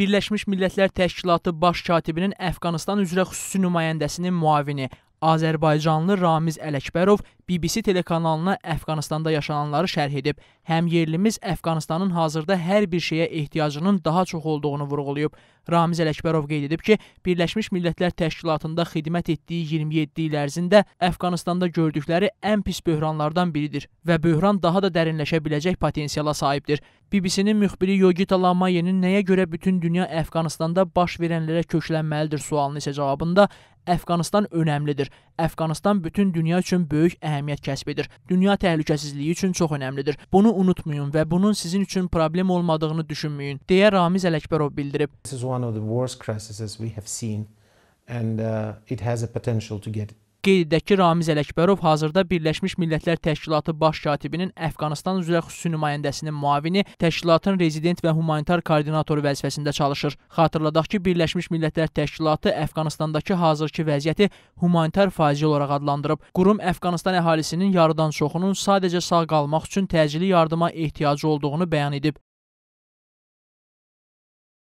Birləşmiş Millətlər Təşkilatı Baş katibinin Əfqanıstan üzrə xüsusi nümayəndəsinin müavini Azərbaycanlı Ramiz Ələkbərov BBC telekanalına Əfqanıstanda yaşananları şərh edib. Həm yerlimiz Əfqanıstanın hazırda hər bir şeyə ehtiyacının daha çox olduğunu vurğulayıb. Ramiz Ələkbərov qeyd edib ki, Birləşmiş Millətlər Təşkilatında xidmət etdiyi 27 il ərzində Əfqanıstanda gördükləri ən pis böhranlardan biridir və böhran daha da dərinləşə biləcək potensiala sahibdir. BBC-nin müxbiri Yogita Lamayenin nəyə görə bütün dünya Əfqanıstanda baş verənlərə köklənməlidir sualını isə cavabında Əfqanıstan önəmlidir. Əfqanıstan bütün dünya üçün böyük əhəmiyyət kəsb edir. Dünya təhlükəsizliyi üçün çox önəmlidir. Bunu unutmayın və bunun sizin üçün problem olmadığını düşünməyin, deyə Ramiz Ələkbərov bildirib. This is one of the worst crises we have seen and uh, it has a potential to get Qeyd edək ki, Ramiz Ələkbərov hazırda Birləşmiş Millətlər Təşkilatı Baş Katibinin Əfqanıstan üzrə xüsusi nümayəndəsinin müavini, təşkilatın rezident və humanitar koordinatoru vəzifəsində çalışır. Xatırladaq ki, Birləşmiş Millətlər Təşkilatı Əfqanistandakı hazırki vəziyyəti humanitar faciə olaraq adlandırıb. Qurum Əfqanistan əhalisinin yarıdan çoxunun sadəcə sağ qalmaq üçün təcili yardıma ehtiyacı olduğunu bəyan edib.